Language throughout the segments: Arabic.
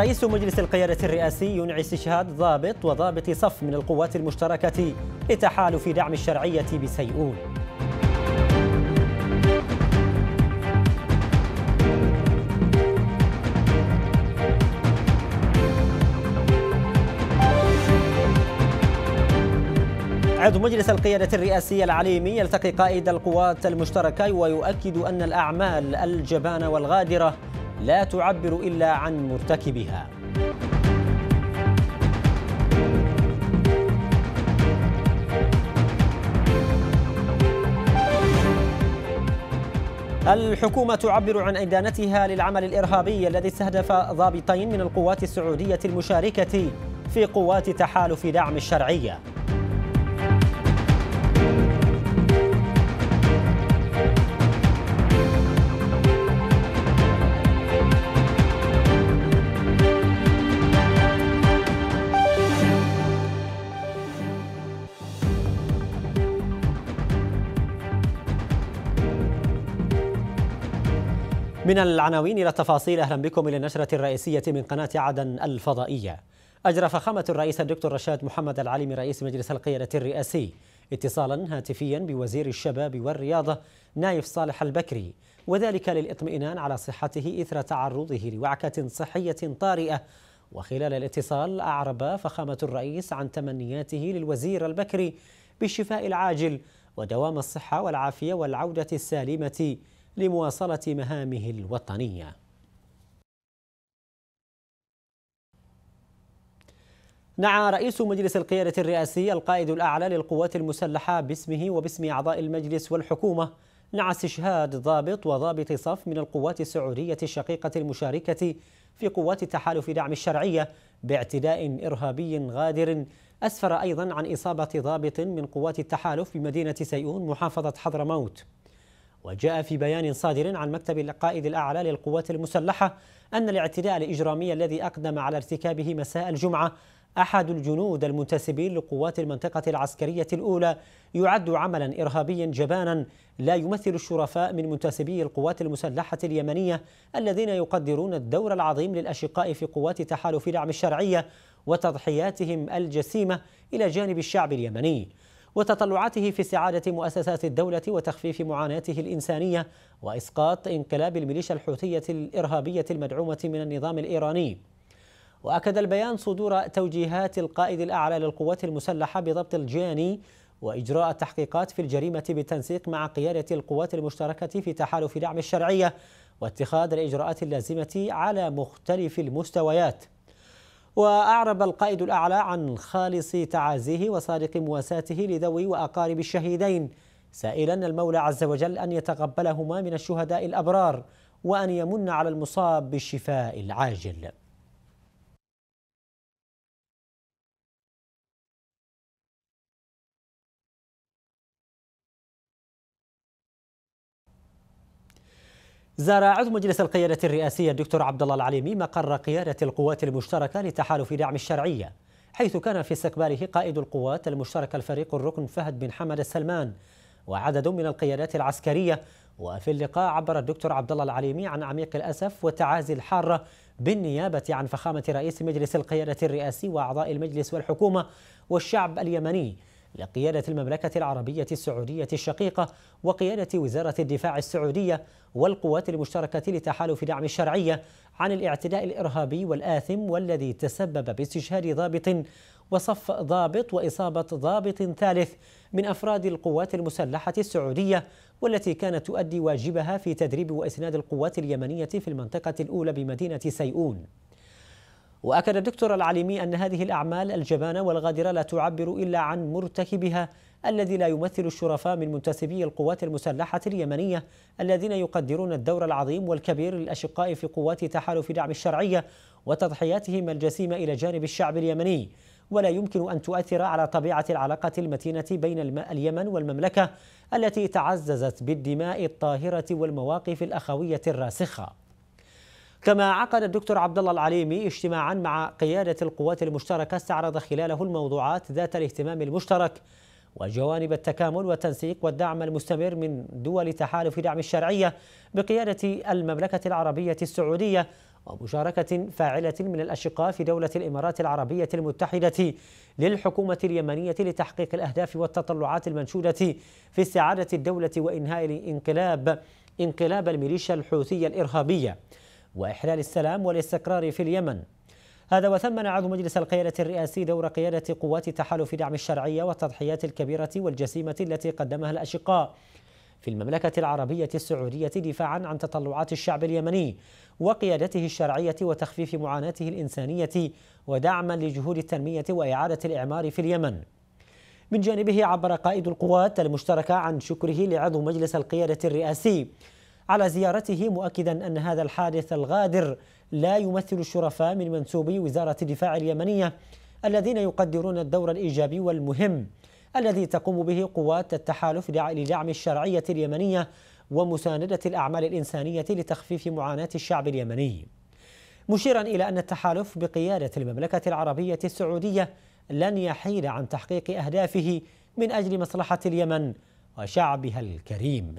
رئيس مجلس القيادة الرئاسي ينعي استشهاد ضابط وضابط صف من القوات المشتركة لتحالف دعم الشرعية بسيئون عضو مجلس القيادة الرئاسي العليمي يلتقي قائد القوات المشتركة ويؤكد أن الأعمال الجبانة والغادرة لا تعبر إلا عن مرتكبها الحكومة تعبر عن إدانتها للعمل الإرهابي الذي استهدف ضابطين من القوات السعودية المشاركة في قوات تحالف دعم الشرعية من العناوين إلى التفاصيل أهلا بكم إلى النشرة الرئيسية من قناة عدن الفضائية أجرى فخامة الرئيس الدكتور رشاد محمد العليمي رئيس مجلس القيادة الرئاسي اتصالا هاتفيا بوزير الشباب والرياضة نايف صالح البكري وذلك للاطمئنان على صحته إثر تعرضه لوعكة صحية طارئة وخلال الاتصال أعرب فخامة الرئيس عن تمنياته للوزير البكري بالشفاء العاجل ودوام الصحة والعافية والعودة السالمة لمواصلة مهامه الوطنية. نعى رئيس مجلس القيادة الرئاسي القائد الأعلى للقوات المسلحة باسمه وباسم أعضاء المجلس والحكومة نعى استشهاد ضابط وضابط صف من القوات السعودية الشقيقة المشاركة في قوات التحالف دعم الشرعية باعتداء إرهابي غادر أسفر أيضا عن إصابة ضابط من قوات التحالف بمدينة سيئون محافظة حضرموت وجاء في بيان صادر عن مكتب القائد الأعلى للقوات المسلحة أن الاعتداء الإجرامي الذي أقدم على ارتكابه مساء الجمعة أحد الجنود المنتسبين لقوات المنطقة العسكرية الأولى يعد عملا إرهابيا جبانا لا يمثل الشرفاء من منتسبي القوات المسلحة اليمنية الذين يقدرون الدور العظيم للأشقاء في قوات تحالف دعم الشرعية وتضحياتهم الجسيمة إلى جانب الشعب اليمني وتطلعاته في استعادة مؤسسات الدولة وتخفيف معاناته الإنسانية وإسقاط انقلاب الميليشيا الحوثية الإرهابية المدعومة من النظام الإيراني وأكد البيان صدور توجيهات القائد الأعلى للقوات المسلحة بضبط الجياني وإجراء التحقيقات في الجريمة بالتنسيق مع قيادة القوات المشتركة في تحالف دعم الشرعية واتخاذ الإجراءات اللازمة على مختلف المستويات وأعرب القائد الأعلى عن خالص تعازيه وصادق مواساته لذوي وأقارب الشهيدين سائلا المولى عز وجل أن يتقبلهما من الشهداء الأبرار وأن يمن على المصاب بالشفاء العاجل زار عضو مجلس القيادة الرئاسية الدكتور عبد الله العليمي مقر قيادة القوات المشتركة لتحالف دعم الشرعية حيث كان في استقباله قائد القوات المشتركة الفريق الركن فهد بن حمد السلمان وعدد من القيادات العسكرية وفي اللقاء عبر الدكتور عبد الله العليمي عن عميق الأسف وتعازي الحارة بالنيابة عن فخامة رئيس مجلس القيادة الرئاسي وأعضاء المجلس والحكومة والشعب اليمني لقيادة المملكة العربية السعودية الشقيقة وقيادة وزارة الدفاع السعودية والقوات المشتركة لتحالف دعم الشرعية عن الاعتداء الإرهابي والآثم والذي تسبب باستشهاد ضابط وصف ضابط وإصابة ضابط ثالث من أفراد القوات المسلحة السعودية والتي كانت تؤدي واجبها في تدريب وإسناد القوات اليمنية في المنطقة الأولى بمدينة سيئون وأكد الدكتور العليمي أن هذه الأعمال الجبانة والغادرة لا تعبر إلا عن مرتكبها الذي لا يمثل الشرفاء من منتسبي القوات المسلحة اليمنية الذين يقدرون الدور العظيم والكبير للأشقاء في قوات تحالف دعم الشرعية وتضحياتهم الجسيمة إلى جانب الشعب اليمني ولا يمكن أن تؤثر على طبيعة العلاقة المتينة بين اليمن والمملكة التي تعززت بالدماء الطاهرة والمواقف الأخوية الراسخة كما عقد الدكتور عبد الله العليمي اجتماعا مع قيادة القوات المشتركة استعرض خلاله الموضوعات ذات الاهتمام المشترك وجوانب التكامل والتنسيق والدعم المستمر من دول تحالف دعم الشرعية بقيادة المملكة العربية السعودية ومشاركة فاعلة من الأشقاء في دولة الإمارات العربية المتحدة للحكومة اليمنية لتحقيق الأهداف والتطلعات المنشودة في استعادة الدولة وإنهاء الانقلاب انقلاب الميليشيا الحوثية الإرهابية وإحلال السلام والاستقرار في اليمن هذا وثمن عضو مجلس القيادة الرئاسي دور قيادة قوات تحالف دعم الشرعية والتضحيات الكبيرة والجسيمة التي قدمها الأشقاء في المملكة العربية السعودية دفاعا عن تطلعات الشعب اليمني وقيادته الشرعية وتخفيف معاناته الإنسانية ودعما لجهود التنمية وإعادة الإعمار في اليمن من جانبه عبر قائد القوات المشتركة عن شكره لعضو مجلس القيادة الرئاسي على زيارته مؤكدا أن هذا الحادث الغادر لا يمثل الشرفاء من منسوبي وزارة الدفاع اليمنية الذين يقدرون الدور الإيجابي والمهم الذي تقوم به قوات التحالف لدعم الشرعية اليمنية ومساندة الأعمال الإنسانية لتخفيف معاناة الشعب اليمني مشيرا إلى أن التحالف بقيادة المملكة العربية السعودية لن يحيل عن تحقيق أهدافه من أجل مصلحة اليمن وشعبها الكريم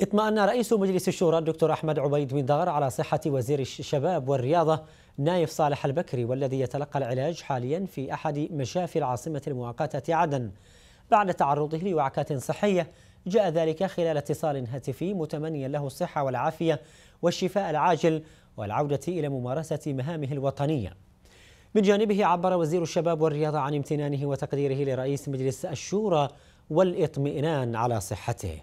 اطمأن رئيس مجلس الشورى الدكتور أحمد عبيد بن على صحة وزير الشباب والرياضة نايف صالح البكري والذي يتلقى العلاج حاليا في أحد مشافي العاصمة المؤقتة عدن بعد تعرضه لوعكة صحية جاء ذلك خلال اتصال هاتفي متمنيا له الصحة والعافية والشفاء العاجل والعودة إلى ممارسة مهامه الوطنية من جانبه عبر وزير الشباب والرياضة عن امتنانه وتقديره لرئيس مجلس الشورى والاطمئنان على صحته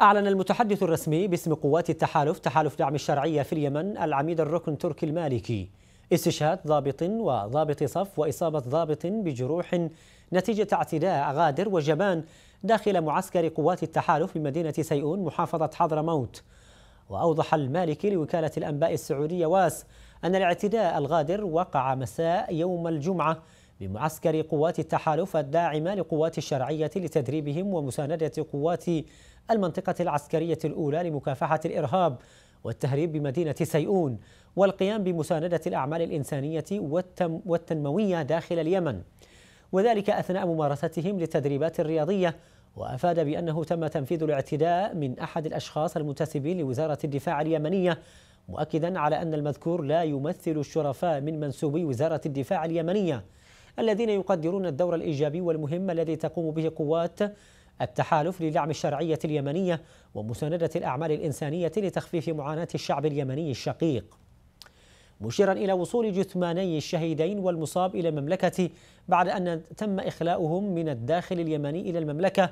أعلن المتحدث الرسمي باسم قوات التحالف تحالف دعم الشرعية في اليمن العميد الركن تركي المالكي استشهاد ضابط وضابط صف وإصابة ضابط بجروح نتيجة اعتداء غادر وجبان داخل معسكر قوات التحالف بمدينة سيئون محافظة حضرموت وأوضح المالكي لوكالة الأنباء السعودية واس أن الاعتداء الغادر وقع مساء يوم الجمعة بمعسكر قوات التحالف الداعمة لقوات الشرعية لتدريبهم ومساندة قوات المنطقة العسكرية الأولى لمكافحة الإرهاب والتهريب بمدينة سيئون والقيام بمساندة الأعمال الإنسانية والتنموية داخل اليمن وذلك أثناء ممارستهم للتدريبات الرياضية وأفاد بأنه تم تنفيذ الاعتداء من أحد الأشخاص المنتسبين لوزارة الدفاع اليمنية مؤكدا على أن المذكور لا يمثل الشرفاء من منسوبي وزارة الدفاع اليمنية الذين يقدرون الدور الإيجابي والمهم الذي تقوم به قوات التحالف لدعم الشرعية اليمنية ومساندة الأعمال الإنسانية لتخفيف معاناة الشعب اليمني الشقيق مشيرا إلى وصول جثماني الشهيدين والمصاب إلى المملكة بعد أن تم إخلاؤهم من الداخل اليمني إلى المملكة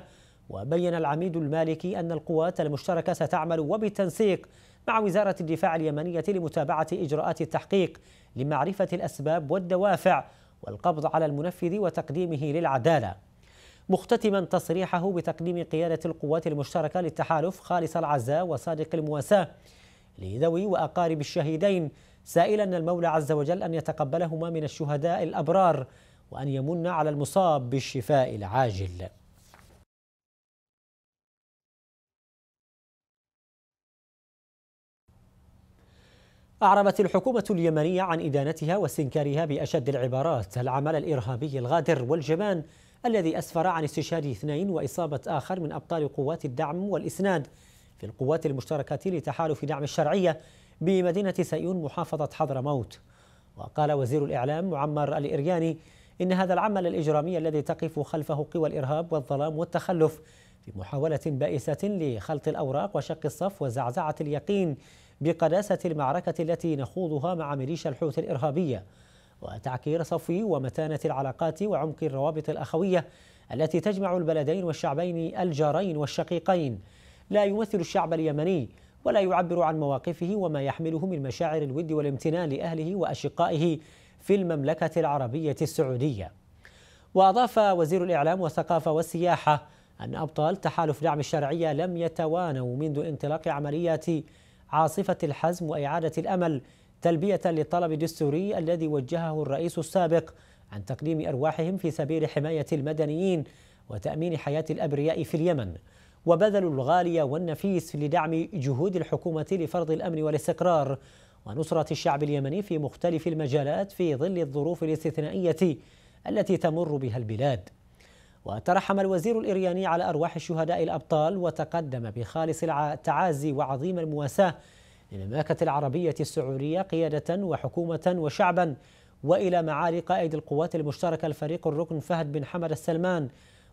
وبين العميد المالكي أن القوات المشتركة ستعمل وبالتنسيق مع وزارة الدفاع اليمنية لمتابعة إجراءات التحقيق لمعرفة الأسباب والدوافع والقبض على المنفذ وتقديمه للعدالة مختتما تصريحه بتقديم قيادة القوات المشتركة للتحالف خالص العزاء وصادق المواساة لذوي وأقارب الشهيدين سائلا المولى عز وجل أن يتقبلهما من الشهداء الأبرار وأن يمن على المصاب بالشفاء العاجل أعربت الحكومة اليمنية عن إدانتها واستنكارها بأشد العبارات العمل الإرهابي الغادر والجبان الذي أسفر عن استشهاد اثنين وإصابة آخر من أبطال قوات الدعم والإسناد في القوات المشتركة لتحالف دعم الشرعية بمدينة سيئون محافظة حضرموت وقال وزير الإعلام معمر الإرياني إن هذا العمل الإجرامي الذي تقف خلفه قوى الإرهاب والظلام والتخلف في محاولة بائسة لخلط الأوراق وشق الصف وزعزعة اليقين بقداسة المعركة التي نخوضها مع ميليشيا الحوثي الإرهابية وتعكير صفو ومتانة العلاقات وعمق الروابط الأخوية التي تجمع البلدين والشعبين الجارين والشقيقين لا يمثل الشعب اليمني ولا يعبر عن مواقفه وما يحمله من مشاعر الود والامتنان لأهله وأشقائه في المملكة العربية السعودية وأضاف وزير الإعلام والثقافة والسياحة أن أبطال تحالف دعم الشرعية لم يتوانوا منذ انطلاق عمليات عاصفة الحزم وإعادة الأمل تلبية للطلب الدستوري الذي وجهه الرئيس السابق عن تقديم أرواحهم في سبيل حماية المدنيين وتأمين حياة الأبرياء في اليمن وبذلوا الغالي والنفيس لدعم جهود الحكومة لفرض الأمن والاستقرار ونصرة الشعب اليمني في مختلف المجالات في ظل الظروف الاستثنائية التي تمر بها البلاد وترحم الوزير الإرياني على أرواح الشهداء الأبطال وتقدم بخالص التعازي وعظيم المواساة للمملكة العربية السعودية قيادة وحكومة وشعبا وإلى معالي قائد القوات المشتركة الفريق الركن فهد بن حمد السلمان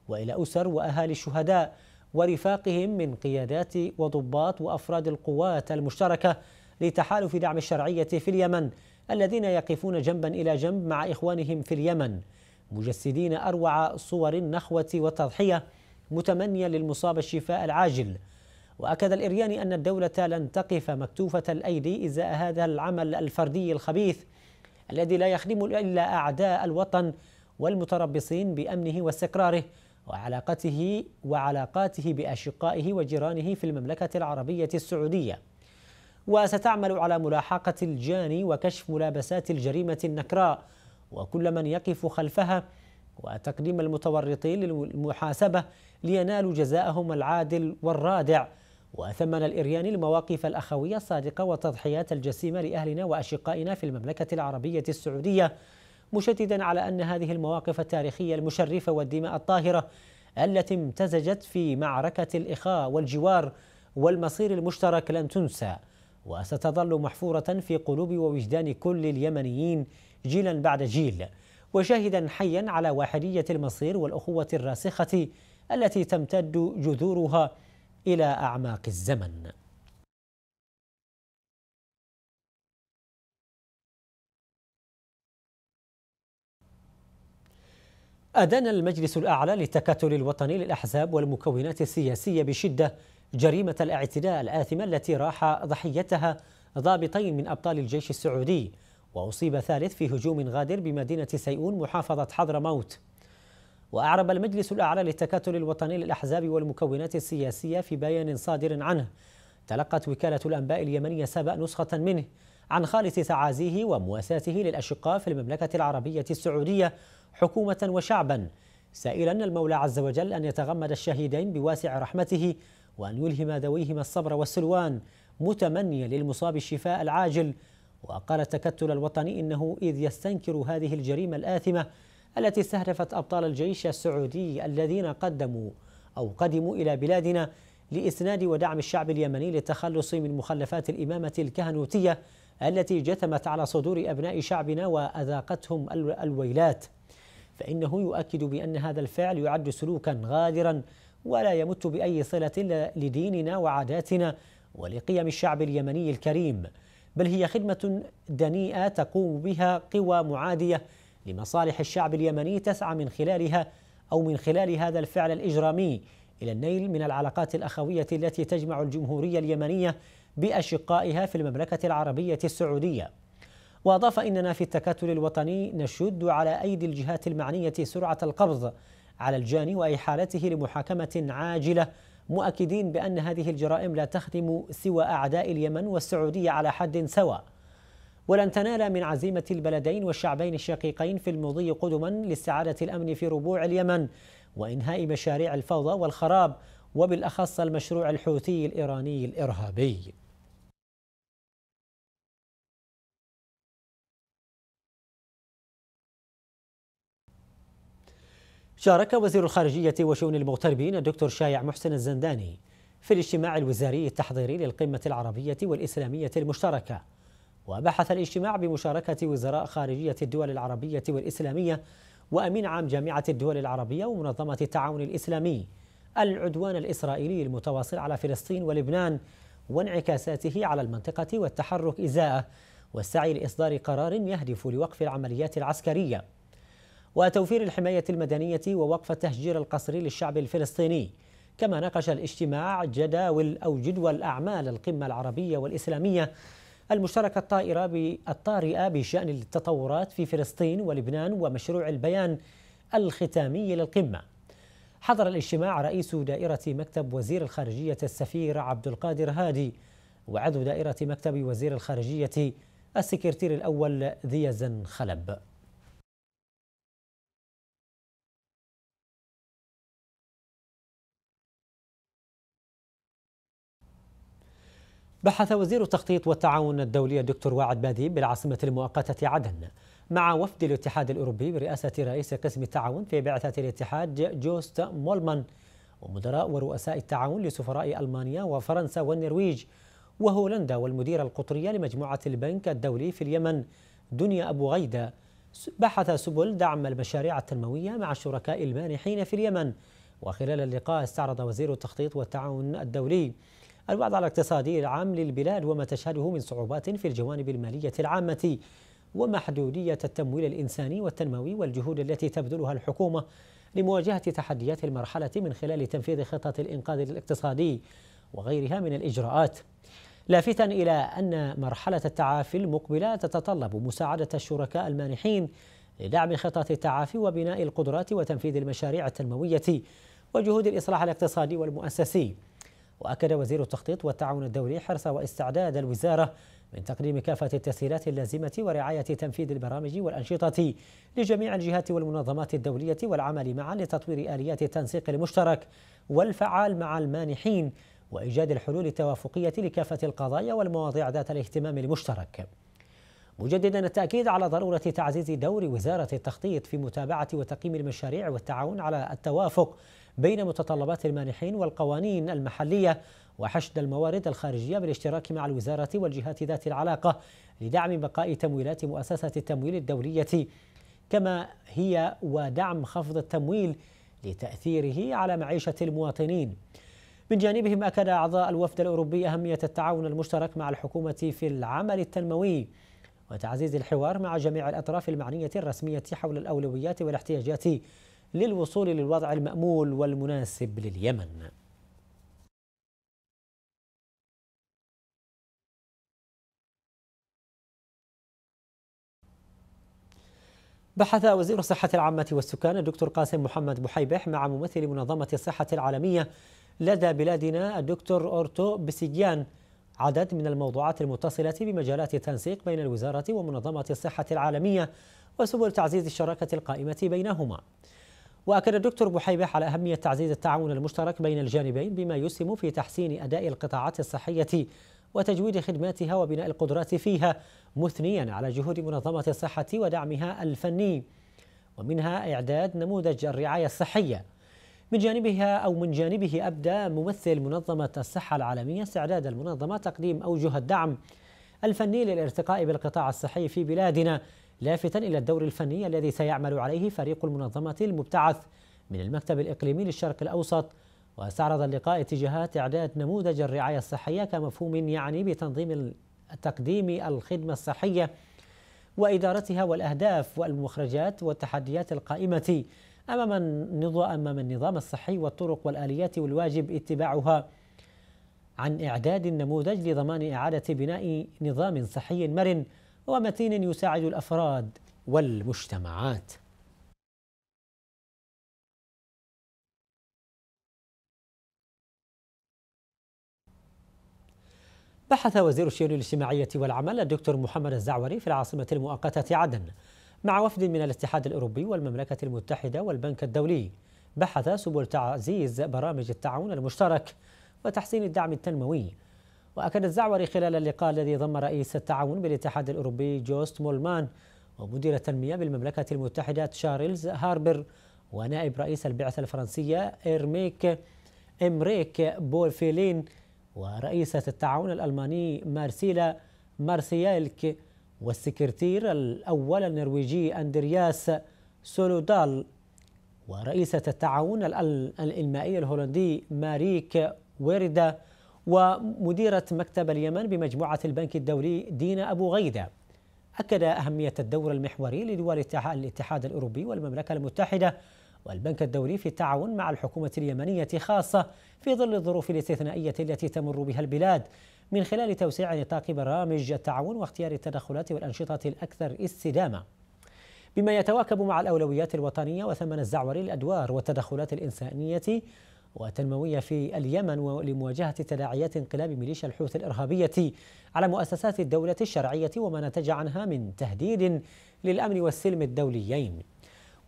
وإلى أسر وأهالي الشهداء ورفاقهم من قيادات وضباط وأفراد القوات المشتركة لتحالف دعم الشرعية في اليمن الذين يقفون جنبا إلى جنب مع إخوانهم في اليمن مجسدين أروع صور النخوة والتضحية متمنيا للمصاب الشفاء العاجل وأكد الإرياني أن الدولة لن تقف مكتوفة الأيدي إزاء هذا العمل الفردي الخبيث الذي لا يخدم إلا أعداء الوطن والمتربصين بأمنه واستقراره وعلاقته وعلاقاته بأشقائه وجيرانه في المملكة العربية السعودية وستعمل على ملاحقة الجاني وكشف ملابسات الجريمة النكراء وكل من يقف خلفها وتقديم المتورطين للمحاسبة لينالوا جزاءهم العادل والرادع وثمن الإرياني المواقف الأخوية الصادقة والتضحيات الجسيمة لأهلنا وأشقائنا في المملكة العربية السعودية مشددا على أن هذه المواقف التاريخية المشرفة والدماء الطاهرة التي امتزجت في معركة الإخاء والجوار والمصير المشترك لن تنسى وستظل محفورة في قلوب ووجدان كل اليمنيين جيلا بعد جيل وشاهدا حيا على واحدية المصير والأخوة الراسخة التي تمتد جذورها إلى أعماق الزمن أدان المجلس الأعلى للتكتل الوطني للأحزاب والمكونات السياسية بشدة جريمة الاعتداء الآثمة التي راح ضحيتها ضابطين من أبطال الجيش السعودي وأصيب ثالث في هجوم غادر بمدينة سيئون محافظة حضرموت وأعرب المجلس الأعلى للتكتل الوطني للأحزاب والمكونات السياسية في بيان صادر عنه تلقت وكالة الأنباء اليمنية سبأ نسخة منه عن خالص تعازيه ومواساته للأشقاء في المملكة العربية السعودية حكومة وشعبا سائلا المولى عز وجل أن يتغمد الشهيدين بواسع رحمته وأن يلهم ذويهما الصبر والسلوان متمنيا للمصاب الشفاء العاجل وقال التكتل الوطني إنه إذ يستنكر هذه الجريمة الآثمة التي استهدفت أبطال الجيش السعودي الذين قدموا أو قدموا إلى بلادنا لإسناد ودعم الشعب اليمني للتخلص من مخلفات الإمامة الكهنوتية التي جثمت على صدور أبناء شعبنا وأذاقتهم الويلات فإنه يؤكد بأن هذا الفعل يعد سلوكا غادرا ولا يمت بأي صلة لديننا وعاداتنا ولقيم الشعب اليمني الكريم بل هي خدمة دنيئة تقوم بها قوى معادية لمصالح الشعب اليمني تسعى من خلالها أو من خلال هذا الفعل الإجرامي إلى النيل من العلاقات الأخوية التي تجمع الجمهورية اليمنية بأشقائها في المملكة العربية السعودية وأضاف إننا في التكتل الوطني نشد على أيدي الجهات المعنية سرعة القبض على الجاني وإحالته لمحاكمة عاجلة مؤكدين بأن هذه الجرائم لا تخدم سوى أعداء اليمن والسعودية على حد سواء ولن تنال من عزيمة البلدين والشعبين الشقيقين في المضي قدما لاستعادة الأمن في ربوع اليمن وإنهاء مشاريع الفوضى والخراب وبالأخص المشروع الحوثي الإيراني الإرهابي شارك وزير الخارجية وشؤون المغتربين الدكتور شايع محسن الزنداني في الاجتماع الوزاري التحضيري للقمة العربية والإسلامية المشتركة وبحث الاجتماع بمشاركة وزراء خارجية الدول العربية والإسلامية وأمين عام جامعة الدول العربية ومنظمة التعاون الإسلامي العدوان الإسرائيلي المتواصل على فلسطين ولبنان وانعكاساته على المنطقة والتحرك إزاءه والسعي لإصدار قرار يهدف لوقف العمليات العسكرية وتوفير الحماية المدنية ووقف التهجير القسري للشعب الفلسطيني كما ناقش الاجتماع جداول أو جدول أعمال القمة العربية والإسلامية المشتركة الطائرة الطارئة بشأن التطورات في فلسطين ولبنان ومشروع البيان الختامي للقمة حضر الاجتماع رئيس دائرة مكتب وزير الخارجية السفير عبد القادر هادي وعضو دائرة مكتب وزير الخارجية السكرتير الأول ذيزن خلب بحث وزير التخطيط والتعاون الدولي الدكتور واعد باذيب بالعاصمة المؤقتة عدن مع وفد الاتحاد الأوروبي برئاسة رئيس قسم التعاون في بعثة الاتحاد جوست مولمان ومدراء ورؤساء التعاون لسفراء ألمانيا وفرنسا والنرويج وهولندا والمديرة القطرية لمجموعة البنك الدولي في اليمن دنيا أبو غيدة بحث سبل دعم المشاريع التنموية مع الشركاء المانحين في اليمن وخلال اللقاء استعرض وزير التخطيط والتعاون الدولي الوضع الاقتصادي العام للبلاد وما تشهده من صعوبات في الجوانب المالية العامة ومحدودية التمويل الإنساني والتنموي والجهود التي تبذلها الحكومة لمواجهة تحديات المرحلة من خلال تنفيذ خطة الإنقاذ الاقتصادي وغيرها من الإجراءات لافتا إلى أن مرحلة التعافي المقبلة تتطلب مساعدة الشركاء المانحين لدعم خطط التعافي وبناء القدرات وتنفيذ المشاريع التنموية وجهود الإصلاح الاقتصادي والمؤسسي وأكد وزير التخطيط والتعاون الدولي حرص واستعداد الوزارة من تقديم كافة التسهيلات اللازمة ورعاية تنفيذ البرامج والأنشطة لجميع الجهات والمنظمات الدولية والعمل معا لتطوير آليات التنسيق المشترك والفعال مع المانحين وإيجاد الحلول التوافقية لكافة القضايا والمواضيع ذات الاهتمام المشترك مجددا التأكيد على ضرورة تعزيز دور وزارة التخطيط في متابعة وتقييم المشاريع والتعاون على التوافق بين متطلبات المانحين والقوانين المحلية وحشد الموارد الخارجية بالاشتراك مع الوزارة والجهات ذات العلاقة لدعم بقاء تمويلات مؤسسة التمويل الدولية كما هي ودعم خفض التمويل لتأثيره على معيشة المواطنين من جانبهم أكد أعضاء الوفد الأوروبي أهمية التعاون المشترك مع الحكومة في العمل التنموي وتعزيز الحوار مع جميع الأطراف المعنية الرسمية حول الأولويات والاحتياجات للوصول للوضع المأمول والمناسب لليمن بحث وزير الصحة العامة والسكان الدكتور قاسم محمد بحيبح مع ممثل منظمة الصحة العالمية لدى بلادنا الدكتور أورتو بسيجيان عدد من الموضوعات المتصلة بمجالات التنسيق بين الوزارة ومنظمة الصحة العالمية وسبل تعزيز الشراكة القائمة بينهما وأكد الدكتور بحيباح على أهمية تعزيز التعاون المشترك بين الجانبين بما يسهم في تحسين أداء القطاعات الصحية وتجويد خدماتها وبناء القدرات فيها مثنيا على جهود منظمة الصحة ودعمها الفني ومنها إعداد نموذج الرعاية الصحية من جانبها أو من جانبه أبدى ممثل منظمة الصحة العالمية استعداد المنظمة تقديم أوجه الدعم الفني للارتقاء بالقطاع الصحي في بلادنا لافتا إلى الدور الفني الذي سيعمل عليه فريق المنظمة المبتعث من المكتب الإقليمي للشرق الأوسط واستعرض اللقاء اتجاهات إعداد نموذج الرعاية الصحية كمفهوم يعني بتنظيم تقديم الخدمة الصحية وإدارتها والأهداف والمخرجات والتحديات القائمة أمام النظام أمام النظام الصحي والطرق والآليات والواجب اتباعها عن إعداد النموذج لضمان إعادة بناء نظام صحي مرن ومتين يساعد الافراد والمجتمعات بحث وزير الشؤون الاجتماعية والعمل الدكتور محمد الزعوري في العاصمة المؤقتة عدن مع وفد من الاتحاد الأوروبي والمملكة المتحدة والبنك الدولي بحث سبل تعزيز برامج التعاون المشترك وتحسين الدعم التنموي وأكد الزعوري خلال اللقاء الذي ضم رئيس التعاون بالاتحاد الأوروبي جوست مولمان ومدير التنمية بالمملكة المتحدة تشارلز هاربر ونائب رئيس البعثة الفرنسية إرميك إمريك بولفيلين ورئيسة التعاون الألماني مارسيلا مارسيالك والسكرتير الأول النرويجي أندرياس سولودال ورئيسة التعاون الإنمائي الهولندي ماريك ويردا ومديرة مكتب اليمن بمجموعة البنك الدولي دينا أبو غيدة أكد أهمية الدور المحوري لدول الاتحاد الأوروبي والمملكة المتحدة والبنك الدولي في التعاون مع الحكومة اليمنية خاصة في ظل الظروف الاستثنائية التي تمر بها البلاد من خلال توسيع نطاق برامج التعاون واختيار التدخلات والأنشطة الأكثر استدامة بما يتواكب مع الأولويات الوطنية وثمن الزعوري الأدوار والتدخلات الإنسانية وتنموية في اليمن ولمواجهة تداعيات انقلاب ميليشيا الحوثي الإرهابية على مؤسسات الدولة الشرعية وما نتج عنها من تهديد للأمن والسلم الدوليين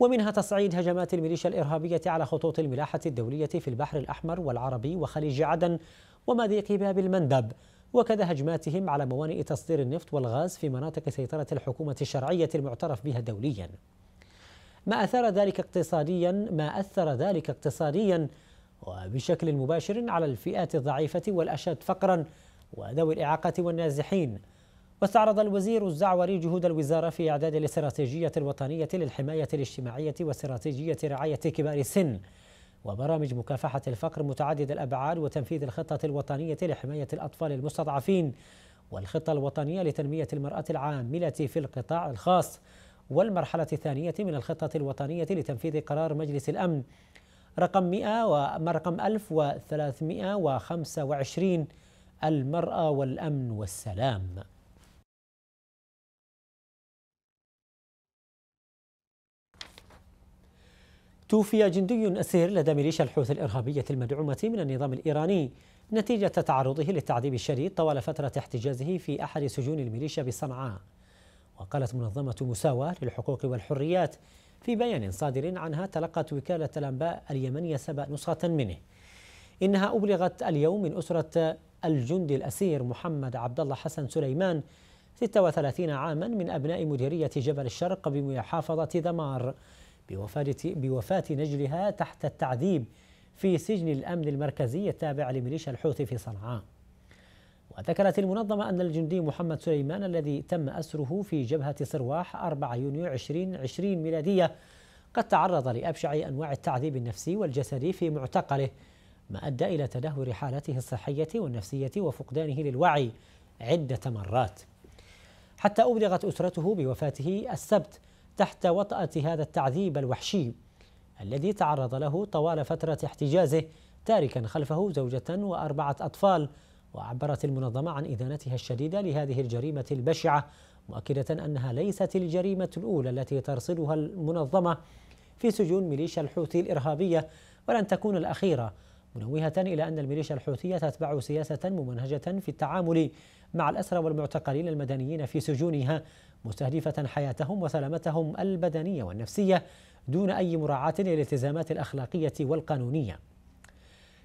ومنها تصعيد هجمات الميليشيا الإرهابية على خطوط الملاحة الدولية في البحر الأحمر والعربي وخليج عدن ومضيق باب المندب وكذا هجماتهم على موانئ تصدير النفط والغاز في مناطق سيطرة الحكومة الشرعية المعترف بها دوليا ما أثار ذلك اقتصاديا ما أثر ذلك اقتصاديا وبشكل مباشر على الفئات الضعيفة والأشد فقرا وذوي الإعاقة والنازحين واستعرض الوزير الزعوري جهود الوزارة في إعداد الاستراتيجية الوطنية للحماية الاجتماعية واستراتيجية رعاية كبار السن وبرامج مكافحة الفقر متعدد الأبعاد وتنفيذ الخطة الوطنية لحماية الأطفال المستضعفين والخطة الوطنية لتنمية المرأة العاملة في القطاع الخاص والمرحلة الثانية من الخطة الوطنية لتنفيذ قرار مجلس الأمن رقم 100 ورقم 1325 المرأة والأمن والسلام توفي جندي أسير لدى ميليشيا الحوثي الإرهابية المدعومة من النظام الإيراني نتيجة تعرضه للتعذيب الشديد طوال فترة احتجازه في أحد سجون الميليشيا بصنعاء وقالت منظمة مساواة للحقوق والحريات في بيان صادر عنها تلقت وكالة الأنباء اليمنية سبأ نسخة منه إنها أبلغت اليوم من أسرة الجندي الأسير محمد عبد الله حسن سليمان 36 عاما من أبناء مديرية جبل الشرق بمحافظة دمار بوفاة, بوفاة نجلها تحت التعذيب في سجن الأمن المركزي التابع لميليشيا الحوثي في صنعاء وذكرت المنظمة أن الجندي محمد سليمان الذي تم أسره في جبهة سرواح 4 يونيو 2020 ميلادية قد تعرض لأبشع أنواع التعذيب النفسي والجسدي في معتقله ما أدى إلى تدهور حالته الصحية والنفسية وفقدانه للوعي عدة مرات حتى أبلغت أسرته بوفاته السبت تحت وطأة هذا التعذيب الوحشي الذي تعرض له طوال فترة احتجازه تاركا خلفه زوجة وأربعة أطفال وعبرت المنظمة عن إدانتها الشديدة لهذه الجريمة البشعة مؤكدة أنها ليست الجريمة الأولى التي ترصدها المنظمة في سجون ميليشيا الحوثي الإرهابية ولن تكون الأخيرة منوهة إلى أن الميليشيا الحوثية تتبع سياسة ممنهجة في التعامل مع الأسرى والمعتقلين المدنيين في سجونها مستهدفة حياتهم وسلامتهم البدنية والنفسية دون أي مراعاة للالتزامات الأخلاقية والقانونية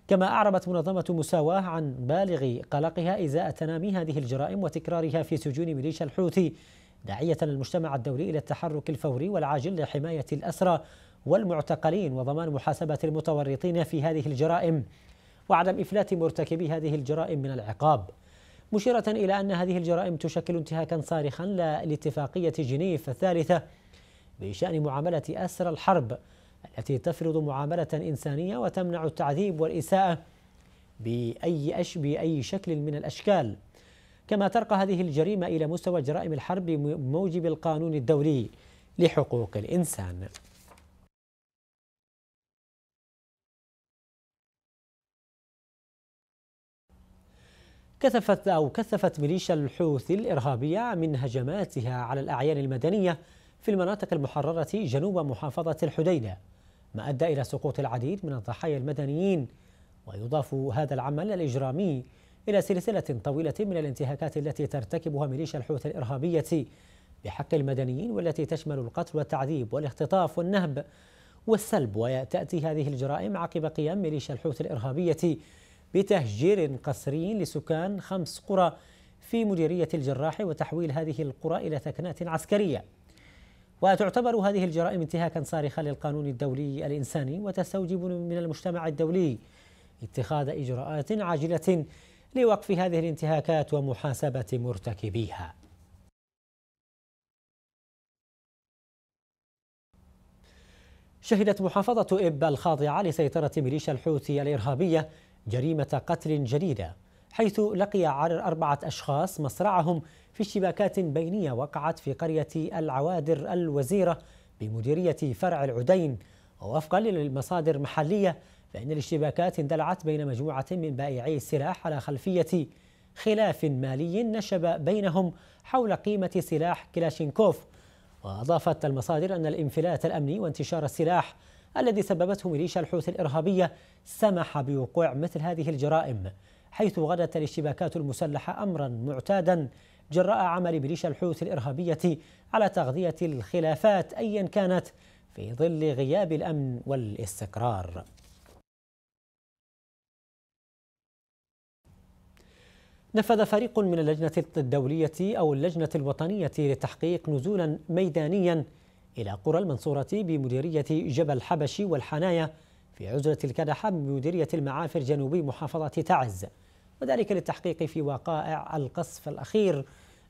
كما أعربت منظمة مساواة عن بالغ قلقها إزاء تنامي هذه الجرائم وتكرارها في سجون ميليشيا الحوثي داعية المجتمع الدولي إلى التحرك الفوري والعاجل لحماية الأسرى والمعتقلين وضمان محاسبة المتورطين في هذه الجرائم وعدم إفلات مرتكبي هذه الجرائم من العقاب مشيرة إلى أن هذه الجرائم تشكل انتهاكا صارخا لاتفاقية جنيف الثالثة بشأن معاملة أسرى الحرب التي تفرض معاملة إنسانية وتمنع التعذيب والإساءة بأي أش بأي شكل من الأشكال كما ترقى هذه الجريمة إلى مستوى جرائم الحرب بموجب القانون الدولي لحقوق الإنسان كثفت أو كثفت ميليشيا الحوثي الإرهابية من هجماتها على الأعيان المدنية في المناطق المحررة جنوب محافظة الحديدة ما أدى إلى سقوط العديد من الضحايا المدنيين ويضاف هذا العمل الإجرامي إلى سلسلة طويلة من الانتهاكات التي ترتكبها ميليشيا الحوثي الإرهابية بحق المدنيين والتي تشمل القتل والتعذيب والاختطاف والنهب والسلب وتأتي هذه الجرائم عقب قيام ميليشيا الحوثي الإرهابية بتهجير قسري لسكان خمس قرى في مديرية الجراح وتحويل هذه القرى إلى ثكنات عسكرية وتعتبر هذه الجرائم انتهاكا صارخا للقانون الدولي الانساني وتستوجب من المجتمع الدولي اتخاذ اجراءات عاجله لوقف هذه الانتهاكات ومحاسبه مرتكبيها. شهدت محافظه اب الخاضعه لسيطره ميليشيا الحوثي الارهابيه جريمه قتل جديده حيث لقي عرر أربعة أشخاص مصرعهم في اشتباكات بينية وقعت في قرية العوادر الوزيرة بمديرية فرع العدين ووفقا للمصادر المحلية فإن الاشتباكات اندلعت بين مجموعة من بائعي السلاح على خلفية خلاف مالي نشب بينهم حول قيمة سلاح كلاشينكوف وأضافت المصادر أن الانفلات الأمني وانتشار السلاح الذي سببته ميليشيا الحوثي الإرهابية سمح بوقوع مثل هذه الجرائم حيث غدت الاشتباكات المسلحة أمرا معتادا جراء عمل ميليشيا الحوث الإرهابية على تغذية الخلافات أيا كانت في ظل غياب الأمن والاستقرار نفذ فريق من اللجنة الدولية أو اللجنة الوطنية للتحقيق نزولا ميدانيا إلى قرى المنصورة بمديرية جبل حبشي والحناية في عزلة الكدحة بمديرية المعافر جنوبي محافظة تعز وذلك للتحقيق في وقائع القصف الأخير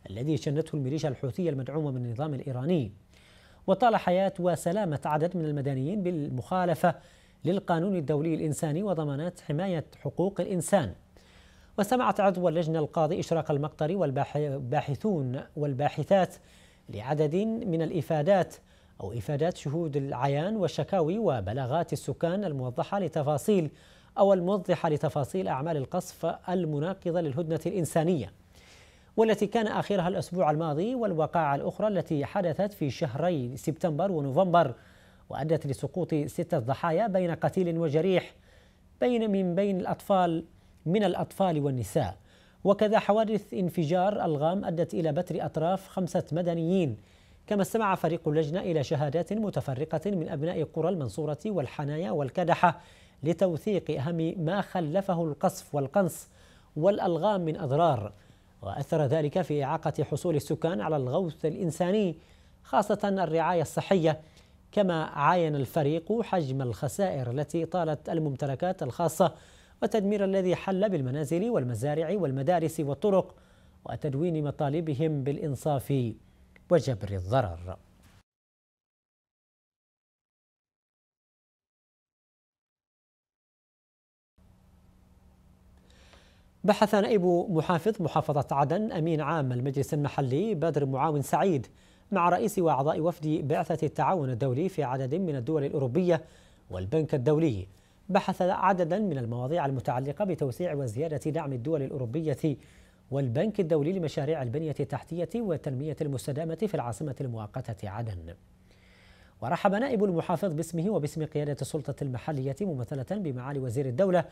الذي شنته الميليشيا الحوثية المدعومة من النظام الإيراني وطال حياة وسلامة عدد من المدنيين بالمخالفة للقانون الدولي الإنساني وضمانات حماية حقوق الإنسان واستمعت عضو اللجنة القاضي إشراق المقطري والباحثون والباحثات لعدد من الإفادات أو إفادات شهود العيان والشكاوي وبلاغات السكان الموضحة لتفاصيل أو الموضحة لتفاصيل أعمال القصف المناقضة للهدنة الإنسانية والتي كان آخرها الأسبوع الماضي والوقائع الأخرى التي حدثت في شهري سبتمبر ونوفمبر وأدت لسقوط ستة ضحايا بين قتيل وجريح بين من بين الأطفال من الأطفال والنساء وكذا حوادث انفجار الغام أدت إلى بتر أطراف خمسة مدنيين كما استمع فريق اللجنة إلى شهادات متفرقة من أبناء قرى المنصورة والحنايا والكدحة لتوثيق أهم ما خلفه القصف والقنص والألغام من أضرار وأثر ذلك في إعاقة حصول السكان على الغوث الإنساني خاصة الرعاية الصحية كما عاين الفريق حجم الخسائر التي طالت الممتلكات الخاصة وتدمير الذي حل بالمنازل والمزارع والمدارس والطرق وتدوين مطالبهم بالإنصاف وجبر الضرر بحث نائب محافظ محافظة عدن أمين عام المجلس المحلي بدر معاون سعيد مع رئيس وأعضاء وفد بعثة التعاون الدولي في عدد من الدول الأوروبية والبنك الدولي بحث عددا من المواضيع المتعلقة بتوسيع وزيادة دعم الدول الأوروبية والبنك الدولي لمشاريع البنية التحتية والتنمية المستدامة في العاصمة المؤقتة عدن ورحب نائب المحافظ باسمه وباسم قيادة السلطة المحلية ممثلة بمعالي وزير الدولة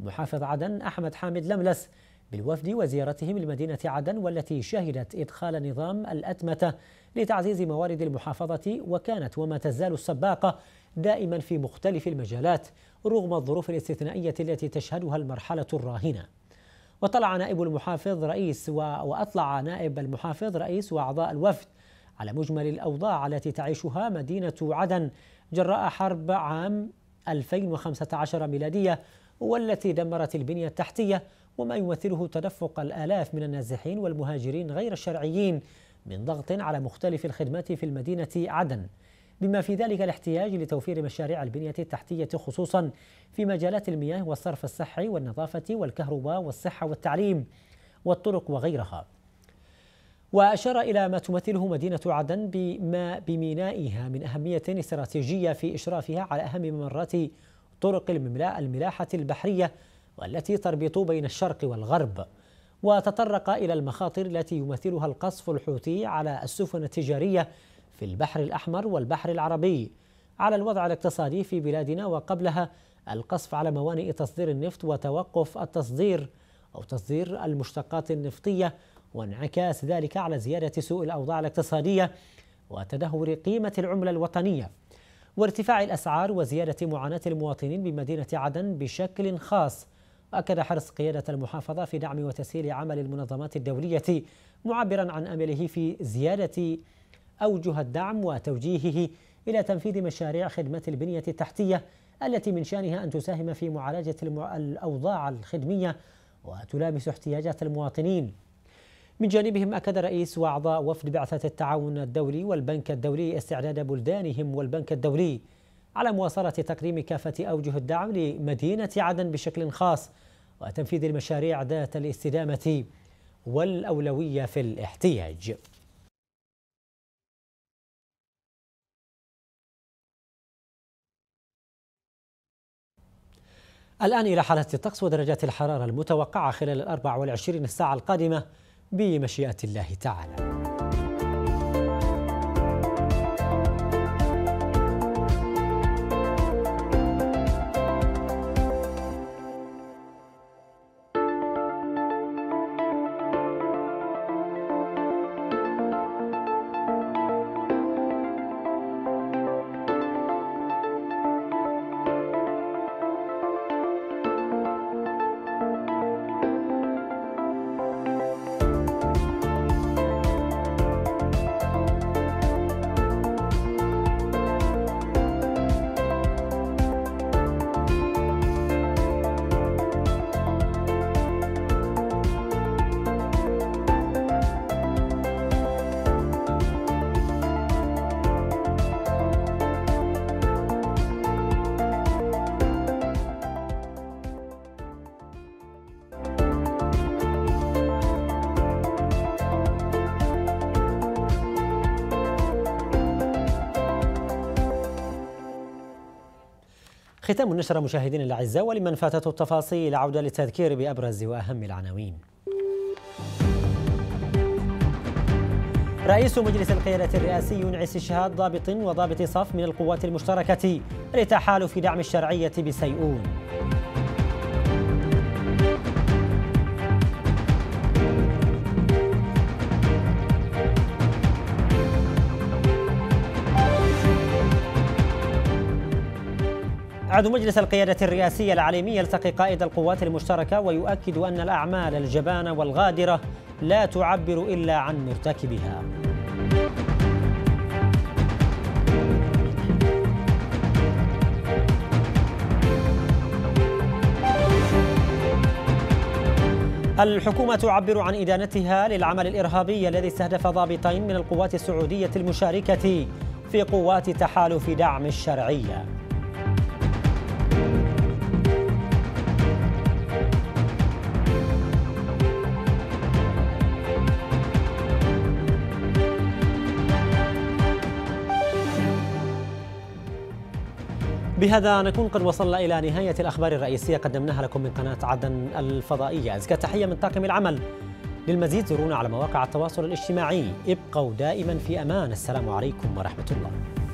محافظ عدن أحمد حامد لملس بالوفد وزيارتهم لمدينة عدن والتي شهدت إدخال نظام الأتمتة لتعزيز موارد المحافظة وكانت وما تزال السباقة دائما في مختلف المجالات رغم الظروف الاستثنائية التي تشهدها المرحلة الراهنة وطلع نائب المحافظ رئيس و... وأطلع نائب المحافظ رئيس وأعضاء الوفد على مجمل الأوضاع التي تعيشها مدينة عدن جراء حرب عام 2015 ميلادية والتي دمرت البنية التحتية وما يمثله تدفق الآلاف من النازحين والمهاجرين غير الشرعيين من ضغط على مختلف الخدمات في المدينة عدن بما في ذلك الاحتياج لتوفير مشاريع البنية التحتية خصوصا في مجالات المياه والصرف الصحي والنظافة والكهرباء والصحة والتعليم والطرق وغيرها وأشار إلى ما تمثله مدينة عدن بما بمينائها من أهمية استراتيجية في إشرافها على أهم ممرات طرق الملاحة البحرية والتي تربط بين الشرق والغرب وتطرق إلى المخاطر التي يمثلها القصف الحوثي على السفن التجارية في البحر الأحمر والبحر العربي على الوضع الاقتصادي في بلادنا وقبلها القصف على موانئ تصدير النفط وتوقف التصدير أو تصدير المشتقات النفطية وانعكاس ذلك على زيادة سوء الأوضاع الاقتصادية وتدهور قيمة العملة الوطنية وارتفاع الأسعار وزيادة معاناة المواطنين بمدينة عدن بشكل خاص أكد حرص قيادة المحافظة في دعم وتسهيل عمل المنظمات الدولية معبرا عن أمله في زيادة أوجه الدعم وتوجيهه إلى تنفيذ مشاريع خدمة البنية التحتية التي من شأنها أن تساهم في معالجة الأوضاع الخدمية وتلامس احتياجات المواطنين من جانبهم أكد رئيس وأعضاء وفد بعثة التعاون الدولي والبنك الدولي استعداد بلدانهم والبنك الدولي على مواصلة تقديم كافة أوجه الدعم لمدينة عدن بشكل خاص وتنفيذ المشاريع ذات الاستدامة والأولوية في الاحتياج الآن إلى حالة الطقس ودرجات الحرارة المتوقعة خلال الأربع والعشرين الساعة القادمة بمشيئة الله تعالى ختام النشر مشاهدين الأعزاء ولمن فاتته التفاصيل عودة للتذكير بأبرز وأهم العناوين رئيس مجلس القيادة الرئاسي ينعس شهاد ضابط وضابط صف من القوات المشتركة لتحالف دعم الشرعية بسيئون عقد مجلس القيادة الرئاسية العالمي يلتقي قائد القوات المشتركة ويؤكد أن الأعمال الجبانة والغادرة لا تعبر إلا عن مرتكبها الحكومة تعبر عن إدانتها للعمل الإرهابي الذي استهدف ضابطين من القوات السعودية المشاركة في قوات تحالف دعم الشرعية بهذا نكون قد وصلنا إلى نهاية الأخبار الرئيسية قدمناها لكم من قناة عدن الفضائية أزكى تحية من طاقم العمل للمزيد زورونا على مواقع التواصل الاجتماعي ابقوا دائما في أمان السلام عليكم ورحمة الله